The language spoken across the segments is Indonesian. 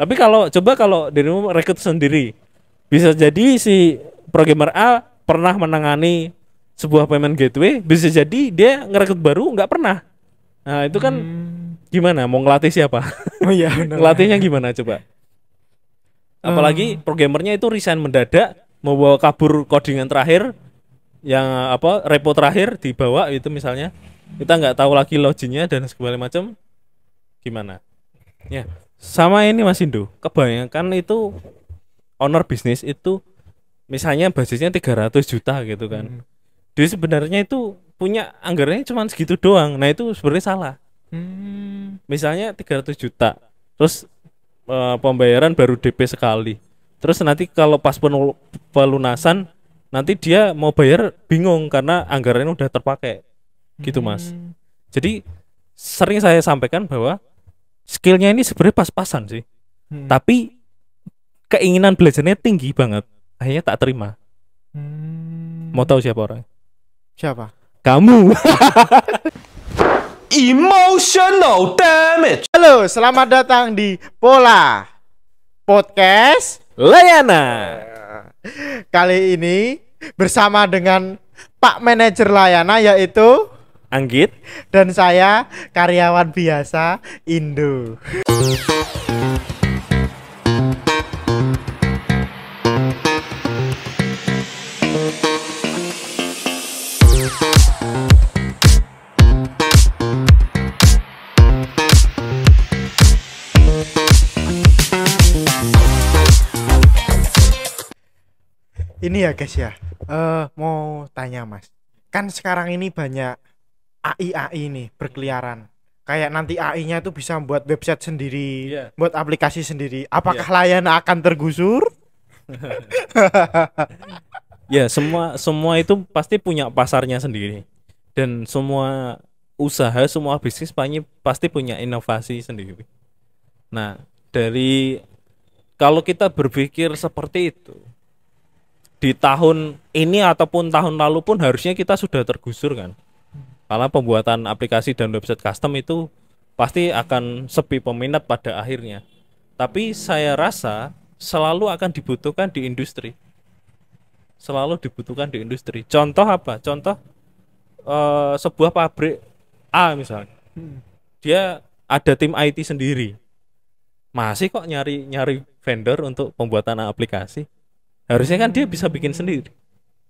Tapi kalau coba kalau dirimu rekrut sendiri, bisa jadi si programmer A pernah menangani sebuah payment gateway, bisa jadi dia ngerekrut baru nggak pernah. Nah itu kan hmm. gimana? Mau ngelatih siapa? Oh iya. Ngelatihnya gimana coba? Apalagi hmm. programmernya itu resign mendadak, mau bawa kabur codingan terakhir, yang apa repo terakhir dibawa itu misalnya kita nggak tahu lagi loginnya dan segala macam gimana ya yeah sama ini Mas Indo kebanyakan itu owner bisnis itu misalnya basisnya 300 juta gitu kan hmm. dia sebenarnya itu punya anggarannya cuma segitu doang nah itu sebenarnya salah hmm. misalnya 300 juta terus e, pembayaran baru DP sekali terus nanti kalau pas penul- pelunasan nanti dia mau bayar bingung karena anggarannya udah terpakai gitu mas hmm. jadi sering saya sampaikan bahwa skillnya ini sebenarnya pas-pasan sih hmm. tapi keinginan belajarnya tinggi banget akhirnya tak terima hmm. mau tahu siapa orang siapa kamu emotional damage halo selamat datang di pola podcast layana kali ini bersama dengan Pak Manajer Layana yaitu Anggit dan saya karyawan biasa Indo. ini ya guys ya uh, mau tanya mas kan sekarang ini banyak AI AI ini hmm. berkeliaran kayak nanti AI-nya itu bisa buat website sendiri yeah. buat aplikasi sendiri apakah yeah. layan akan tergusur ya semua semua itu pasti punya pasarnya sendiri dan semua usaha semua bisnis pasti punya inovasi sendiri nah dari kalau kita berpikir seperti itu di tahun ini ataupun tahun lalu pun harusnya kita sudah tergusur kan karena pembuatan aplikasi dan website custom itu pasti akan sepi peminat pada akhirnya. Tapi saya rasa selalu akan dibutuhkan di industri. Selalu dibutuhkan di industri. Contoh apa? Contoh uh, sebuah pabrik A misalnya. Hmm. Dia ada tim IT sendiri. Masih kok nyari nyari vendor untuk pembuatan aplikasi. Harusnya kan dia bisa bikin sendiri.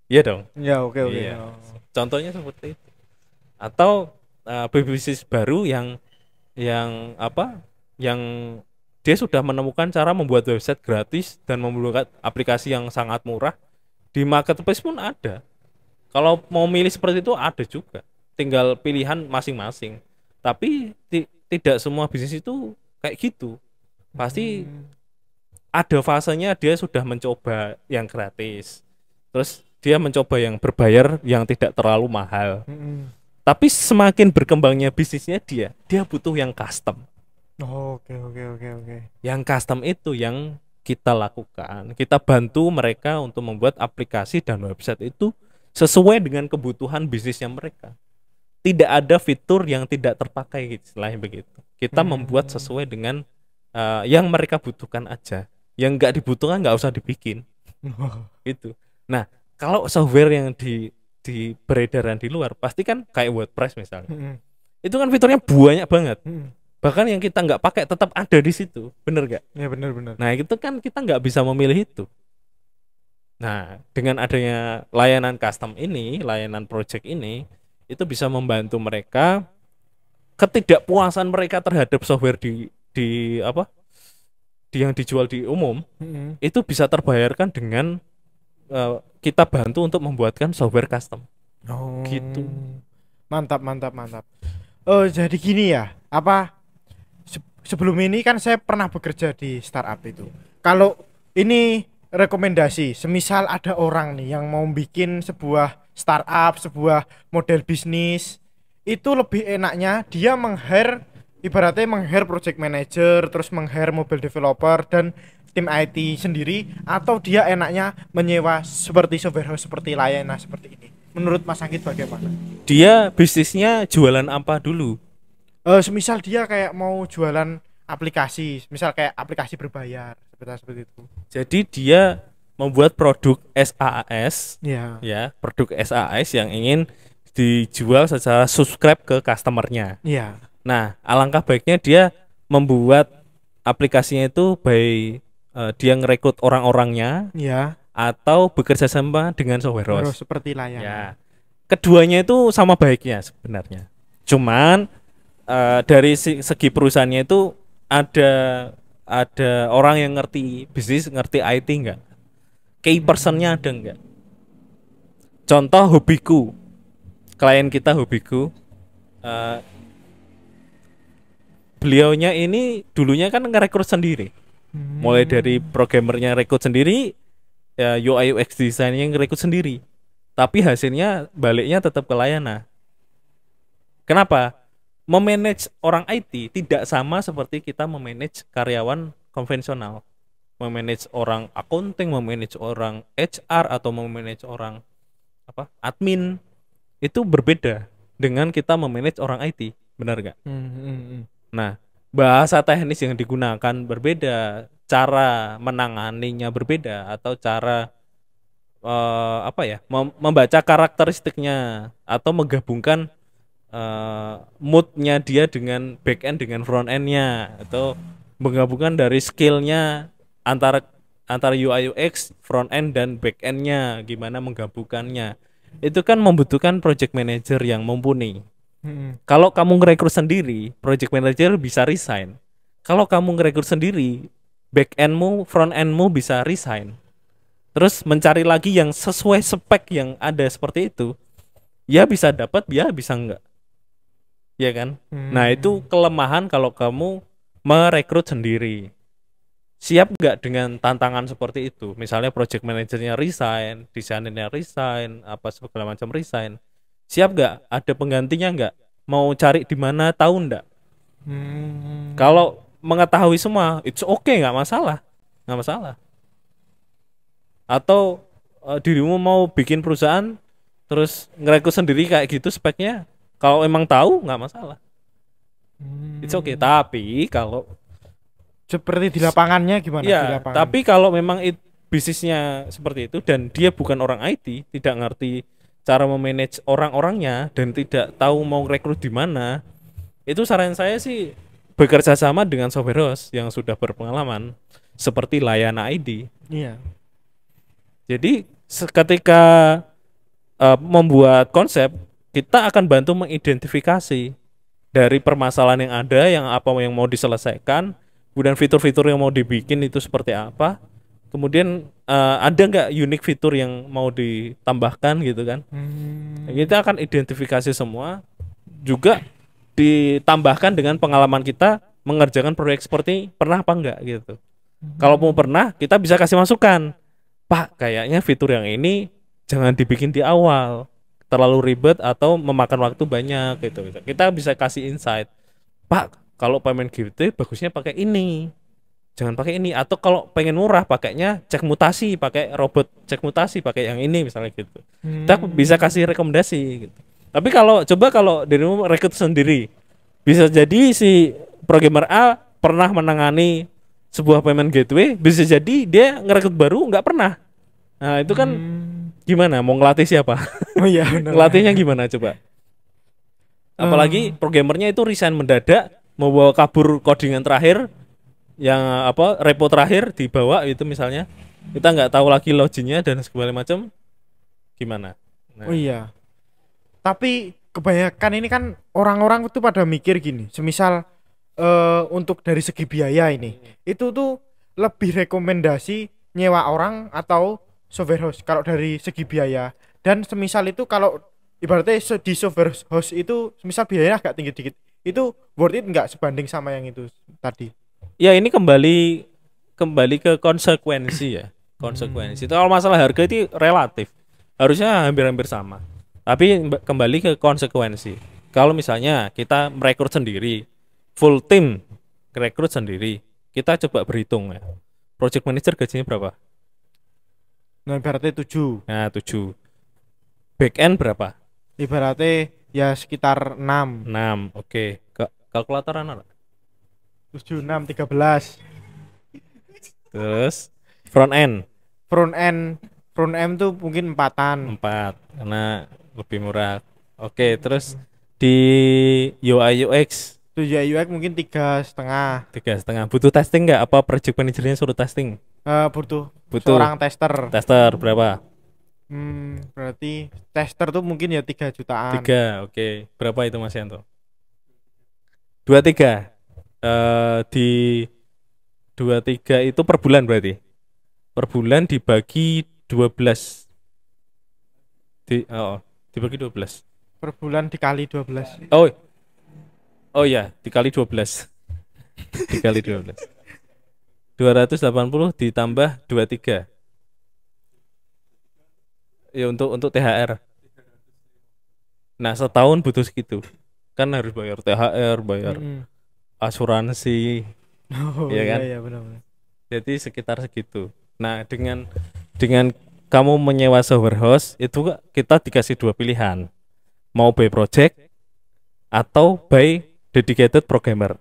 Iya dong. Ya, oke okay, oke. Okay. Iya. Oh. Contohnya seperti itu atau uh, eh, bisnis baru yang yang apa yang dia sudah menemukan cara membuat website gratis dan membuat aplikasi yang sangat murah di marketplace pun ada kalau mau milih seperti itu ada juga tinggal pilihan masing-masing tapi tidak semua bisnis itu kayak gitu pasti hmm. ada fasenya dia sudah mencoba yang gratis terus dia mencoba yang berbayar yang tidak terlalu mahal hmm tapi semakin berkembangnya bisnisnya dia, dia butuh yang custom. Oke oke oke oke. Yang custom itu yang kita lakukan. Kita bantu mereka untuk membuat aplikasi dan website itu sesuai dengan kebutuhan bisnisnya mereka. Tidak ada fitur yang tidak terpakai selain begitu. Kita hmm. membuat sesuai dengan uh, yang mereka butuhkan aja. Yang nggak dibutuhkan nggak usah dibikin. itu. Nah, kalau software yang di di peredaran di luar pasti kan kayak WordPress misalnya hmm. itu kan fiturnya banyak banget hmm. bahkan yang kita nggak pakai tetap ada di situ bener gak? ya bener bener nah itu kan kita nggak bisa memilih itu nah dengan adanya layanan custom ini layanan project ini itu bisa membantu mereka ketidakpuasan mereka terhadap software di di apa di yang dijual di umum -hmm. itu bisa terbayarkan dengan uh, kita bantu untuk membuatkan software custom. Oh. Gitu. Mantap, mantap, mantap. Oh, jadi gini ya. Apa se sebelum ini kan saya pernah bekerja di startup itu. Kalau ini rekomendasi, semisal ada orang nih yang mau bikin sebuah startup, sebuah model bisnis, itu lebih enaknya dia meng-hire ibaratnya meng-hire project manager, terus meng-hire mobile developer dan tim IT sendiri atau dia enaknya menyewa seperti software seperti layanan seperti ini menurut Mas Anggit bagaimana dia bisnisnya jualan apa dulu uh, semisal dia kayak mau jualan aplikasi misal kayak aplikasi berbayar seperti seperti itu jadi dia membuat produk SaaS ya yeah. ya produk SaaS yang ingin dijual secara subscribe ke customernya ya yeah. nah alangkah baiknya dia membuat aplikasinya itu by uh, dia ngerekrut orang-orangnya ya atau bekerja sama dengan software house seperti layanan ya. keduanya itu sama baiknya sebenarnya cuman uh, dari segi perusahaannya itu ada ada orang yang ngerti bisnis ngerti IT enggak key personnya ada enggak contoh hobiku klien kita hobiku uh, beliaunya ini dulunya kan ngerekrut sendiri mulai dari programmernya rekrut sendiri ya UI UX design yang rekrut sendiri tapi hasilnya baliknya tetap ke layanan kenapa memanage orang IT tidak sama seperti kita memanage karyawan konvensional memanage orang accounting memanage orang HR atau memanage orang apa admin itu berbeda dengan kita memanage orang IT benar nggak? Hmm, hmm. hmm. Nah bahasa teknis yang digunakan berbeda, cara menanganinya berbeda atau cara uh, apa ya, mem membaca karakteristiknya atau menggabungkan uh, moodnya dia dengan back end dengan front endnya atau menggabungkan dari skillnya antara antara UI UX front end dan back endnya gimana menggabungkannya itu kan membutuhkan project manager yang mumpuni kalau kamu ngerekrut sendiri, project manager bisa resign. Kalau kamu ngerekrut sendiri, back endmu, front endmu bisa resign. Terus mencari lagi yang sesuai spek yang ada seperti itu. Ya bisa dapat, ya bisa enggak. Ya kan? Hmm. Nah, mm. itu kelemahan kalau kamu merekrut sendiri. Siap enggak dengan tantangan seperti itu? Misalnya project manajernya resign, desainernya resign, apa segala macam resign siap nggak ada penggantinya nggak mau cari di mana tahu ndak hmm. kalau mengetahui semua it's okay nggak masalah nggak masalah atau uh, dirimu mau bikin perusahaan terus ngerekrut sendiri kayak gitu speknya kalau emang tahu nggak masalah hmm. it's okay tapi kalau seperti di lapangannya gimana ya, di lapangan? tapi kalau memang it, bisnisnya seperti itu dan dia bukan orang IT tidak ngerti cara memanage orang-orangnya dan tidak tahu mau rekrut di mana itu saran saya sih bekerja sama dengan software host yang sudah berpengalaman seperti layanan ID. Iya. Jadi ketika uh, membuat konsep kita akan bantu mengidentifikasi dari permasalahan yang ada yang apa yang mau diselesaikan kemudian fitur-fitur yang mau dibikin itu seperti apa kemudian uh, ada nggak unik fitur yang mau ditambahkan gitu kan hmm. kita akan identifikasi semua juga ditambahkan dengan pengalaman kita mengerjakan proyek seperti pernah apa enggak gitu hmm. kalau mau pernah kita bisa kasih masukan pak kayaknya fitur yang ini jangan dibikin di awal terlalu ribet atau memakan waktu banyak gitu, kita bisa kasih insight pak kalau payment gateway bagusnya pakai ini jangan pakai ini atau kalau pengen murah pakainya cek mutasi pakai robot cek mutasi pakai yang ini misalnya gitu hmm. tak bisa kasih rekomendasi gitu tapi kalau coba kalau dirimu rekrut sendiri bisa jadi si programmer A pernah menangani sebuah payment gateway bisa jadi dia ngerekrut baru nggak pernah nah itu kan hmm. gimana mau ngelatih siapa oh iya ngelatihnya gimana coba apalagi eh. programmernya itu resign mendadak mau bawa kabur codingan terakhir yang eh, apa repo terakhir dibawa itu misalnya kita nggak tahu lagi loginnya dan segala macam gimana nah. oh iya tapi kebanyakan ini kan orang-orang itu pada mikir gini semisal uh, untuk dari segi biaya ini hmm. itu tuh lebih rekomendasi nyewa orang atau software host kalau dari segi biaya dan semisal itu kalau ibaratnya di software host itu semisal biayanya agak tinggi dikit itu worth it nggak sebanding sama yang itu tadi ya ini kembali kembali ke konsekuensi ya konsekuensi hmm. kalau masalah harga itu relatif harusnya hampir-hampir sama tapi kembali ke konsekuensi kalau misalnya kita merekrut sendiri full team rekrut sendiri kita coba berhitung ya project manager gajinya berapa nah ibaratnya tujuh nah tujuh back end berapa ibaratnya ya sekitar enam enam oke okay. kalkulator anak tujuh enam tiga belas, terus front end front end front end tuh mungkin empatan empat karena lebih murah oke terus di UI UX itu UI UX mungkin tiga setengah tiga setengah butuh testing nggak apa project manajernya suruh testing uh, butuh butuh orang tester tester berapa hmm, berarti tester tuh mungkin ya tiga jutaan tiga oke okay. berapa itu mas Yanto dua tiga uh, di tiga itu per bulan berarti. Per bulan dibagi dua belas Di oh, dibagi dua belas Per bulan dikali 12. Oh. Oh ya, dikali dua belas dikali dua dua belas ratus delapan puluh ditambah dua tiga Ya untuk untuk THR. Nah, setahun butuh segitu. Kan harus bayar THR, bayar mm -hmm asuransi oh, ya kan iya, iya, benar, benar. jadi sekitar segitu nah dengan dengan kamu menyewa server host itu kita dikasih dua pilihan mau by project atau by dedicated programmer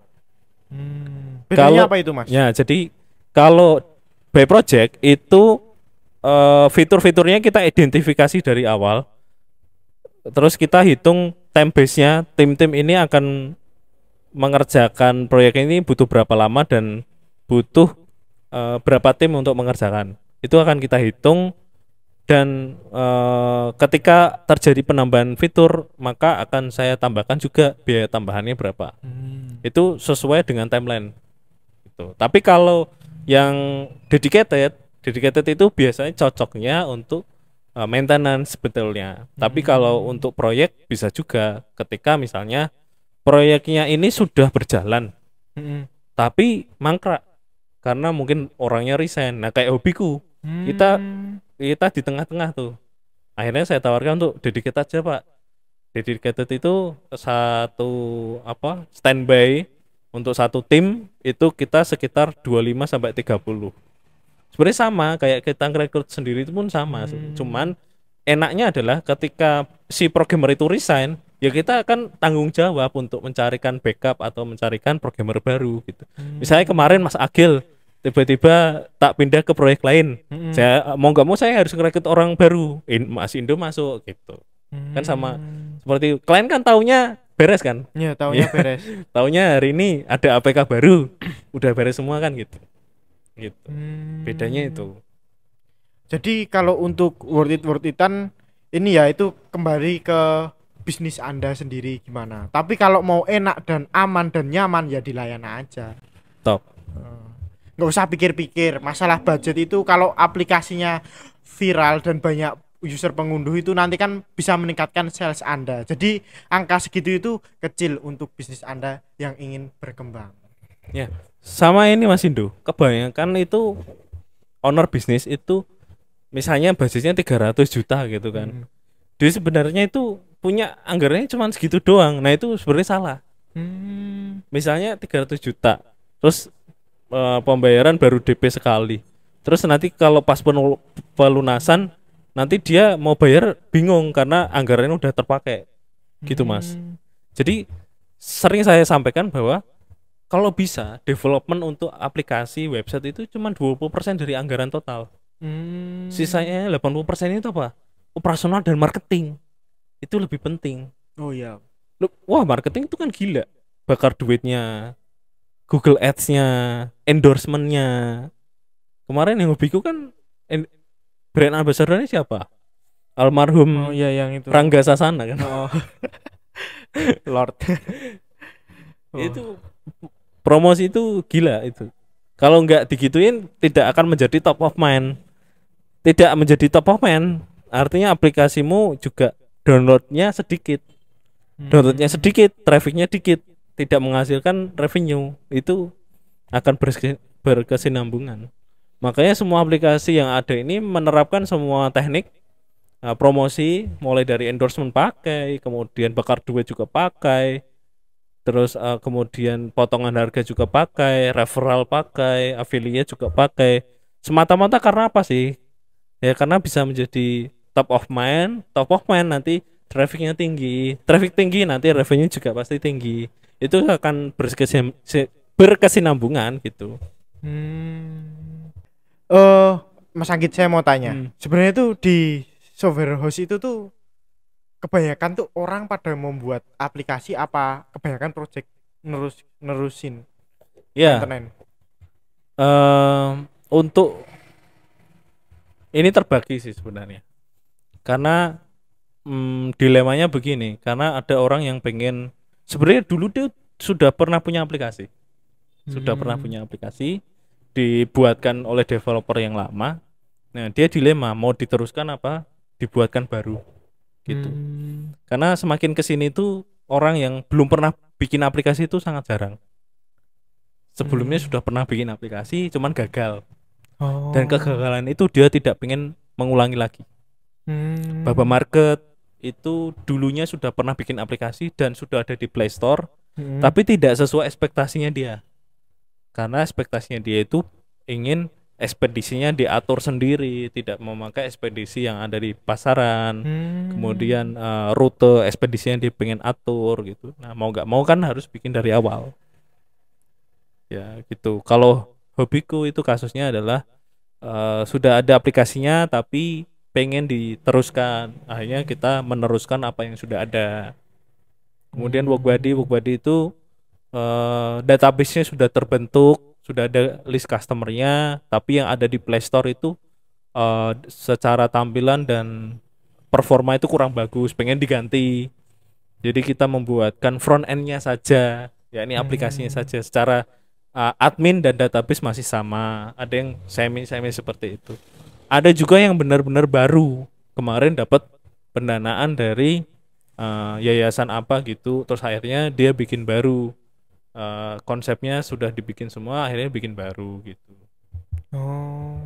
hmm. kalau, apa itu mas ya jadi kalau by project itu uh, fitur-fiturnya kita identifikasi dari awal terus kita hitung time base nya tim-tim ini akan mengerjakan proyek ini butuh berapa lama dan butuh uh, berapa tim untuk mengerjakan. Itu akan kita hitung dan uh, ketika terjadi penambahan fitur maka akan saya tambahkan juga biaya tambahannya berapa. Hmm. Itu sesuai dengan timeline. Itu. Tapi kalau yang dedicated, dedicated itu biasanya cocoknya untuk uh, maintenance sebetulnya. Hmm. Tapi kalau untuk proyek bisa juga ketika misalnya proyeknya ini sudah berjalan mm-hmm. tapi mangkrak karena mungkin orangnya resign nah kayak hobiku mm. kita kita di tengah-tengah tuh akhirnya saya tawarkan untuk dedicated aja pak dedicated itu satu apa standby untuk satu tim itu kita sekitar 25 sampai 30 sebenarnya sama kayak kita rekrut sendiri itu pun sama hmm. cuman enaknya adalah ketika si programmer itu resign ya kita akan tanggung jawab untuk mencarikan backup atau mencarikan programmer baru gitu. Hmm. Misalnya kemarin Mas Agil tiba-tiba tak pindah ke proyek lain, hmm. saya mau nggak mau saya harus ngerekrut orang baru, In, Mas Indo masuk gitu. Hmm. Kan sama hmm. seperti klien kan taunya beres kan? Iya, taunya iya. beres. taunya hari ini ada APK baru, udah beres semua kan gitu. Gitu. Hmm. Bedanya itu. Jadi kalau untuk worth it worth itan ini ya itu kembali ke bisnis Anda sendiri gimana. Tapi kalau mau enak dan aman dan nyaman ya dilayan aja. Top. Eh, nggak usah pikir-pikir masalah budget itu kalau aplikasinya viral dan banyak user pengunduh itu nanti kan bisa meningkatkan sales Anda. Jadi angka segitu itu kecil untuk bisnis Anda yang ingin berkembang. Ya, sama ini Mas Indo. Kebanyakan itu owner bisnis itu misalnya basisnya 300 juta gitu kan. Hmm. Jadi sebenarnya itu punya anggarannya cuma segitu doang. Nah, itu sebenarnya salah. Hmm. Misalnya 300 juta. Terus e, pembayaran baru DP sekali. Terus nanti kalau pas penul- pelunasan nanti dia mau bayar bingung karena anggarannya udah terpakai. Gitu, Mas. Hmm. Jadi sering saya sampaikan bahwa kalau bisa development untuk aplikasi website itu cuma 20% dari anggaran total. Hmm. Sisanya 80% itu apa? Operasional dan marketing itu lebih penting oh iya wah marketing itu kan gila bakar duitnya Google adsnya endorsementnya kemarin yang hobiku kan brand ambassador-nya siapa almarhum oh, iya, yang itu. Rangga Sasana kan oh. Lord oh. itu promosi itu gila itu kalau nggak digituin tidak akan menjadi top of mind tidak menjadi top of mind artinya aplikasimu juga downloadnya sedikit hmm. downloadnya sedikit trafficnya dikit tidak menghasilkan revenue itu akan berkesinambungan makanya semua aplikasi yang ada ini menerapkan semua teknik uh, promosi mulai dari endorsement pakai kemudian bakar duit juga pakai terus uh, kemudian potongan harga juga pakai referral pakai affiliate juga pakai semata-mata karena apa sih ya karena bisa menjadi top of mind top of mind nanti trafficnya tinggi traffic tinggi nanti revenue juga pasti tinggi itu akan berkesinambungan gitu hmm. uh, Mas Anggit saya mau tanya hmm. sebenarnya tuh di software host itu tuh kebanyakan tuh orang pada membuat aplikasi apa kebanyakan project nerus nerusin ya yeah. uh, untuk ini terbagi sih sebenarnya karena hmm, dilemanya begini karena ada orang yang pengen sebenarnya dulu dia sudah pernah punya aplikasi sudah hmm. pernah punya aplikasi dibuatkan oleh developer yang lama nah dia dilema mau diteruskan apa dibuatkan baru gitu hmm. karena semakin kesini itu orang yang belum pernah bikin aplikasi itu sangat jarang sebelumnya hmm. sudah pernah bikin aplikasi cuman gagal oh. dan kegagalan itu dia tidak ingin mengulangi lagi Hmm. Baba Market itu dulunya sudah pernah bikin aplikasi dan sudah ada di Play Store, hmm. tapi tidak sesuai ekspektasinya dia. Karena ekspektasinya dia itu ingin ekspedisinya diatur sendiri, tidak memakai ekspedisi yang ada di pasaran. Hmm. Kemudian uh, rute ekspedisinya dia pengen atur gitu. Nah, mau nggak mau kan harus bikin dari awal. Ya, gitu. Kalau hobiku itu kasusnya adalah uh, sudah ada aplikasinya tapi pengen diteruskan akhirnya kita meneruskan apa yang sudah ada kemudian work body work body itu uh, database-nya sudah terbentuk sudah ada list customernya tapi yang ada di Play Store itu uh, secara tampilan dan performa itu kurang bagus pengen diganti jadi kita membuatkan front end-nya saja ya ini hmm. aplikasinya saja secara uh, admin dan database masih sama ada yang semi semi seperti itu ada juga yang benar-benar baru kemarin dapat pendanaan dari uh, yayasan apa gitu terus akhirnya dia bikin baru uh, konsepnya sudah dibikin semua akhirnya bikin baru gitu oh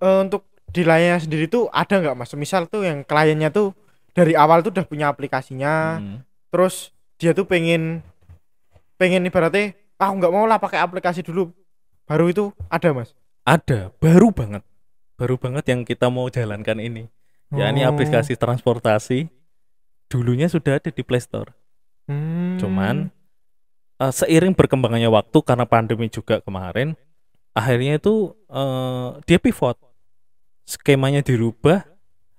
uh, untuk di layanan sendiri tuh ada nggak mas misal tuh yang kliennya tuh dari awal tuh udah punya aplikasinya hmm. terus dia tuh pengen pengen ibaratnya aku ah, nggak mau lah pakai aplikasi dulu baru itu ada mas ada baru banget baru banget yang kita mau jalankan ini ya ini aplikasi oh. transportasi dulunya sudah ada di Play Store hmm. cuman uh, seiring berkembangnya waktu karena pandemi juga kemarin akhirnya itu uh, dia pivot skemanya dirubah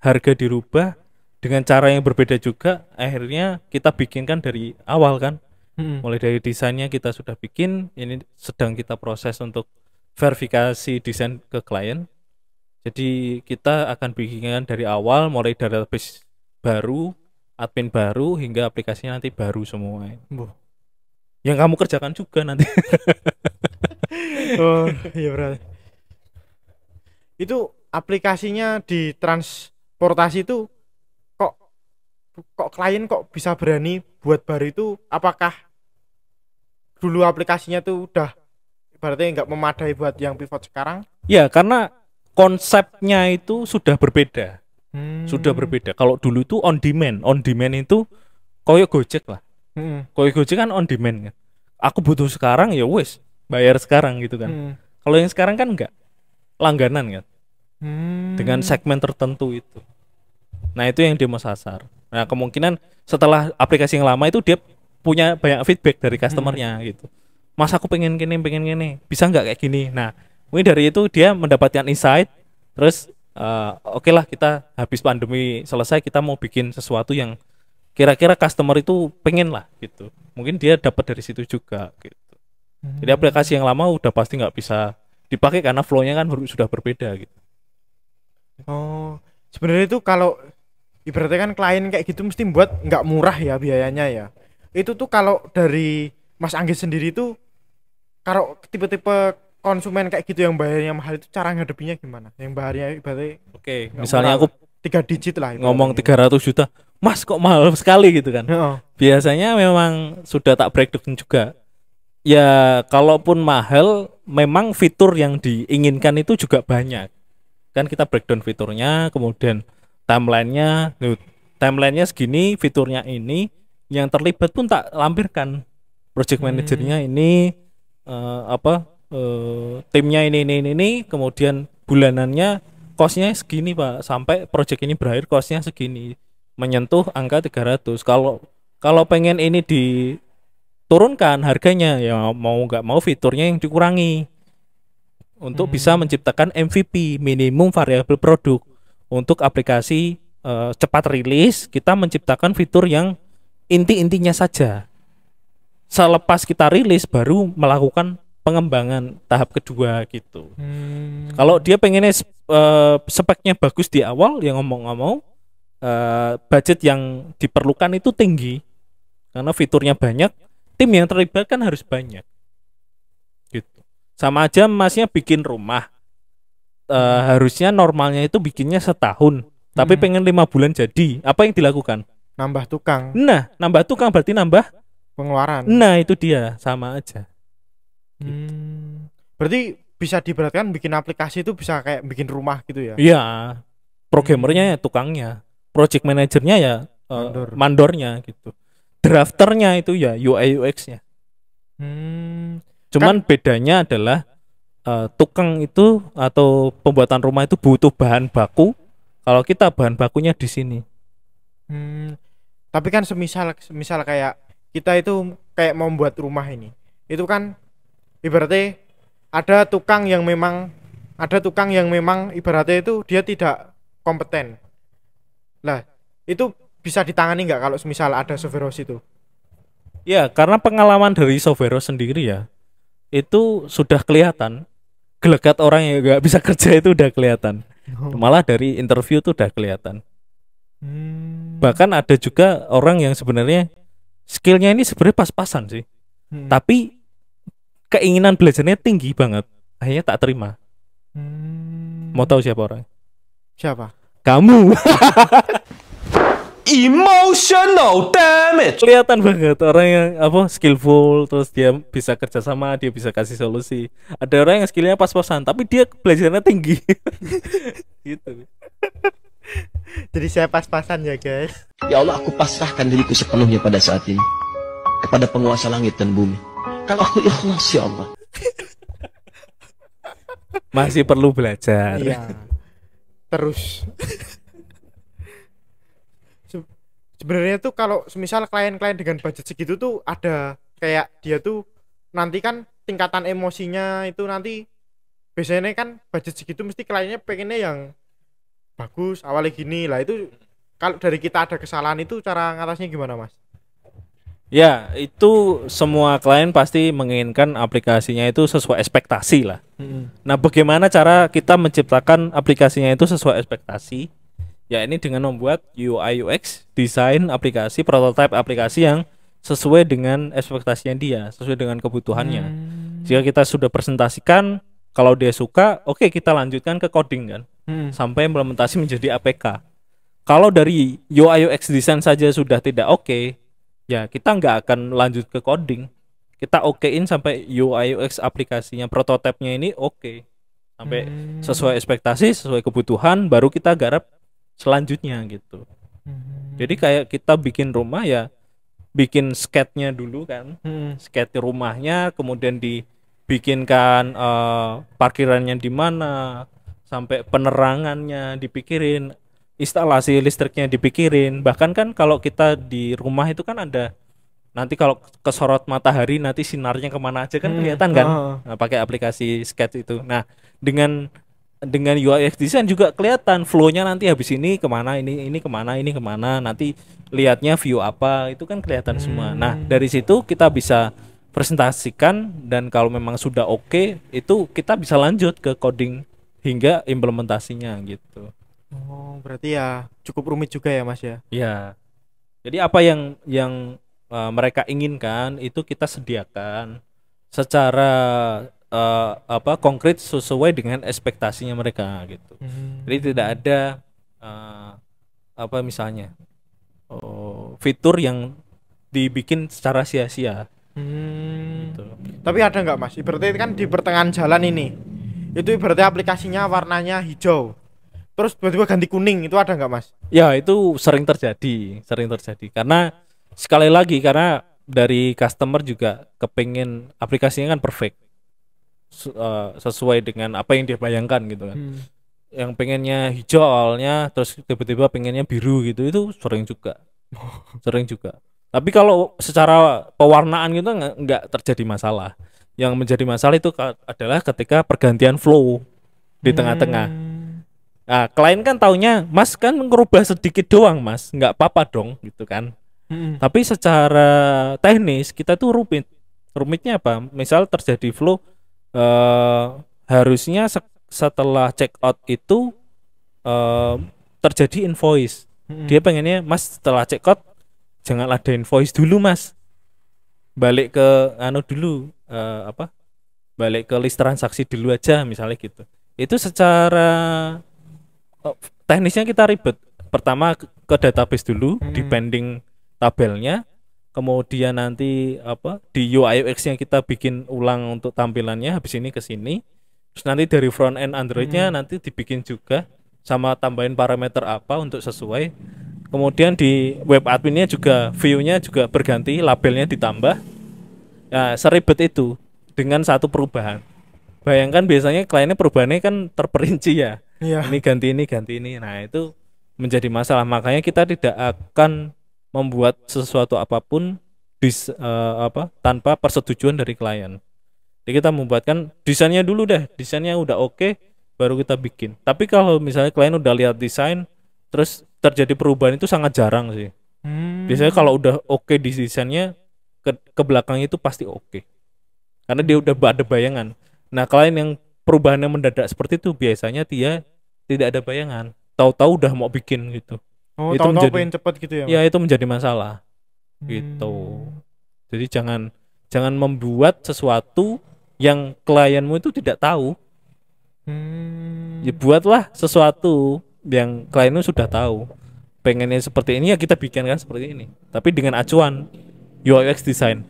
harga dirubah dengan cara yang berbeda juga akhirnya kita bikinkan dari awal kan hmm. mulai dari desainnya kita sudah bikin ini sedang kita proses untuk verifikasi desain ke klien. Jadi kita akan bikinkan dari awal mulai dari database baru, admin baru hingga aplikasinya nanti baru semua. Buh. Yang kamu kerjakan juga nanti. oh, iya berarti. Itu aplikasinya di transportasi itu kok kok klien kok bisa berani buat baru itu apakah dulu aplikasinya tuh udah berarti nggak memadai buat yang pivot sekarang? Ya, karena konsepnya itu sudah berbeda. Hmm. Sudah berbeda. Kalau dulu itu on demand, on demand itu koyo Gojek lah. Hmm. Koyo Gojek kan on demand kan. Aku butuh sekarang ya wes, bayar sekarang gitu kan. Hmm. Kalau yang sekarang kan nggak langganan kan. Hmm. Dengan segmen tertentu itu. Nah, itu yang dia mau sasar. Nah, kemungkinan setelah aplikasi yang lama itu dia punya banyak feedback dari customernya hmm. gitu mas aku pengen gini pengen gini bisa nggak kayak gini nah mungkin dari itu dia mendapatkan insight terus uh, oke okay lah kita habis pandemi selesai kita mau bikin sesuatu yang kira-kira customer itu pengen lah gitu mungkin dia dapat dari situ juga gitu jadi hmm. aplikasi yang lama udah pasti nggak bisa dipakai karena flownya kan sudah berbeda gitu oh sebenarnya itu kalau ibaratnya kan klien kayak gitu mesti buat nggak murah ya biayanya ya itu tuh kalau dari Mas Anggi sendiri itu kalau tipe-tipe konsumen kayak gitu yang bayarnya mahal itu cara ngadepinya gimana? Yang bayarnya berarti oke, misalnya aku tiga digit lah ngomong gitu. tiga 300 juta. Mas kok mahal sekali gitu kan. Oh. Biasanya memang sudah tak breakdown juga. Ya, kalaupun mahal memang fitur yang diinginkan itu juga banyak. Kan kita breakdown fiturnya, kemudian timeline-nya, timeline-nya segini, fiturnya ini, yang terlibat pun tak lampirkan project hmm. manajernya ini uh, apa uh, timnya ini ini ini, ini kemudian bulanannya kosnya segini pak sampai project ini berakhir kosnya segini menyentuh angka 300 kalau kalau pengen ini diturunkan harganya ya mau nggak mau fiturnya yang dikurangi untuk hmm. bisa menciptakan MVP minimum variable produk untuk aplikasi uh, cepat rilis kita menciptakan fitur yang inti-intinya saja selepas kita rilis baru melakukan pengembangan tahap kedua gitu. Hmm. Kalau dia pengennya uh, speknya bagus di awal, yang ngomong-ngomong uh, budget yang diperlukan itu tinggi karena fiturnya banyak, tim yang terlibat kan harus banyak. Gitu. Sama aja masnya bikin rumah, uh, harusnya normalnya itu bikinnya setahun, tapi hmm. pengen lima bulan jadi. Apa yang dilakukan? Nambah tukang. Nah, nambah tukang berarti nambah pengeluaran. Nah, itu dia, sama aja. Gitu. Berarti bisa diberatkan bikin aplikasi itu bisa kayak bikin rumah gitu ya? Iya. Programmernya ya tukangnya, project manajernya ya eh, mandor. Uh, mandornya gitu. Drafternya itu ya UI UX-nya. Hmm. Cuman kan, bedanya adalah uh, tukang itu atau pembuatan rumah itu butuh bahan baku. Kalau kita bahan bakunya di sini. Hmm. Tapi kan semisal semisal kayak kita itu kayak mau membuat rumah ini itu kan ibaratnya ada tukang yang memang ada tukang yang memang ibaratnya itu dia tidak kompeten lah itu bisa ditangani nggak kalau misal ada Soveros itu ya karena pengalaman dari Soveros sendiri ya itu sudah kelihatan gelegat orang yang nggak bisa kerja itu udah kelihatan oh. malah dari interview tuh udah kelihatan hmm. bahkan ada juga orang yang sebenarnya skillnya ini sebenarnya pas-pasan sih hmm. tapi keinginan belajarnya tinggi banget akhirnya tak terima hmm. mau tahu siapa orang siapa kamu emotional damage kelihatan banget orang yang apa skillful terus dia bisa kerjasama dia bisa kasih solusi ada orang yang skillnya pas-pasan tapi dia belajarnya tinggi gitu jadi saya pas-pasan ya guys. Ya Allah aku pasrahkan diriku sepenuhnya pada saat ini. Kepada penguasa langit dan bumi. Kalau aku ikhlas ya Allah. Masih perlu belajar. Iya. Terus. Sebenarnya tuh kalau semisal klien-klien dengan budget segitu tuh ada kayak dia tuh nanti kan tingkatan emosinya itu nanti biasanya kan budget segitu mesti kliennya pengennya yang bagus awalnya gini lah itu kalau dari kita ada kesalahan itu cara ngatasnya gimana mas? Ya itu semua klien pasti menginginkan aplikasinya itu sesuai ekspektasi lah. Hmm. Nah bagaimana cara kita menciptakan aplikasinya itu sesuai ekspektasi? Ya ini dengan membuat UI UX, desain aplikasi, prototipe aplikasi yang sesuai dengan ekspektasinya dia, sesuai dengan kebutuhannya. Hmm. Jika kita sudah presentasikan, kalau dia suka, oke okay, kita lanjutkan ke coding kan hmm. sampai implementasi menjadi APK. Kalau dari UI UX design saja sudah tidak oke, okay, ya kita nggak akan lanjut ke coding. Kita okein sampai UI UX aplikasinya prototipnya ini oke. Okay. Sampai hmm. sesuai ekspektasi, sesuai kebutuhan baru kita garap selanjutnya gitu. Hmm. Jadi kayak kita bikin rumah ya bikin sketnya dulu kan hmm. sket rumahnya kemudian dibikinkan uh, parkirannya di mana sampai penerangannya dipikirin instalasi listriknya dipikirin bahkan kan kalau kita di rumah itu kan ada nanti kalau kesorot matahari nanti sinarnya kemana aja kan hmm, kelihatan kan nah, pakai aplikasi sketch itu nah dengan dengan UI UX design juga kelihatan flownya nanti habis ini kemana ini ini kemana ini kemana nanti lihatnya view apa itu kan kelihatan hmm. semua nah dari situ kita bisa presentasikan dan kalau memang sudah oke okay, itu kita bisa lanjut ke coding hingga implementasinya gitu. Oh, berarti ya cukup rumit juga ya, Mas ya. Iya. Jadi apa yang yang uh, mereka inginkan itu kita sediakan secara uh, apa konkret sesuai dengan ekspektasinya mereka gitu. Hmm. Jadi tidak ada uh, apa misalnya oh, fitur yang dibikin secara sia-sia. Hmm. Gitu. Tapi ada nggak mas? Berarti kan di pertengahan jalan ini itu berarti aplikasinya warnanya hijau terus tiba-tiba ganti kuning itu ada nggak mas? Ya itu sering terjadi, sering terjadi karena sekali lagi karena dari customer juga kepengen aplikasinya kan perfect eh, sesuai dengan apa yang dia bayangkan gitu kan. Hmm. Yang pengennya hijau awalnya terus tiba-tiba pengennya biru gitu itu sering juga, sering juga. Tapi kalau secara pewarnaan gitu nggak terjadi masalah yang menjadi masalah itu adalah ketika pergantian flow di tengah-tengah. Hmm. Nah, klien kan taunya, Mas kan ngerubah sedikit doang, Mas, nggak apa-apa dong, gitu kan. Hmm. Tapi secara teknis kita tuh rumit. Rumitnya apa? Misal terjadi flow, eh, harusnya se setelah check out itu eh, terjadi invoice. Hmm. Dia pengennya, Mas, setelah check out jangan ada invoice dulu, Mas. Balik ke anu dulu, uh, apa balik ke list transaksi dulu aja misalnya gitu itu secara oh, teknisnya kita ribet pertama ke database dulu hmm. depending tabelnya kemudian nanti apa di UI UX yang kita bikin ulang untuk tampilannya habis ini ke sini terus nanti dari front end Androidnya hmm. nanti dibikin juga sama tambahin parameter apa untuk sesuai kemudian di web adminnya juga view-nya juga berganti labelnya ditambah Ya seribet itu dengan satu perubahan. Bayangkan biasanya kliennya perubahannya kan terperinci ya. ya. Ini ganti ini ganti ini. Nah, itu menjadi masalah. Makanya kita tidak akan membuat sesuatu apapun dis, uh, apa tanpa persetujuan dari klien. Jadi kita membuatkan desainnya dulu deh, desainnya udah oke, okay, baru kita bikin. Tapi kalau misalnya klien udah lihat desain, terus terjadi perubahan itu sangat jarang sih. Hmm. Biasanya kalau udah oke okay di desainnya, ke ke belakang itu pasti oke okay. karena dia udah ada bayangan nah klien yang perubahannya mendadak seperti itu biasanya dia tidak ada bayangan tahu-tahu udah mau bikin gitu oh, itu tahu -tahu menjadi pengen cepat gitu ya ya itu menjadi masalah hmm. gitu jadi jangan jangan membuat sesuatu yang klienmu itu tidak tahu hmm. ya buatlah sesuatu yang klienmu sudah tahu pengennya seperti ini ya kita bikin kan seperti ini tapi dengan acuan UI UX design.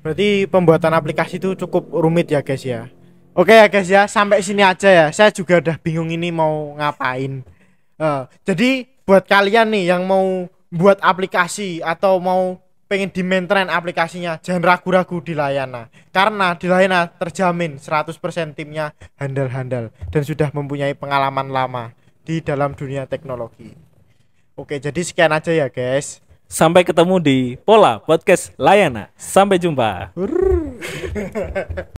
Berarti pembuatan aplikasi itu cukup rumit ya guys ya. Oke ya guys ya, sampai sini aja ya. Saya juga udah bingung ini mau ngapain. Uh, jadi buat kalian nih yang mau buat aplikasi atau mau pengen dimaintain aplikasinya, jangan ragu-ragu di Layana. Karena di Layana terjamin 100% timnya handal-handal dan sudah mempunyai pengalaman lama di dalam dunia teknologi. Oke, jadi sekian aja ya guys. Sampai ketemu di Pola Podcast Layana. Sampai jumpa.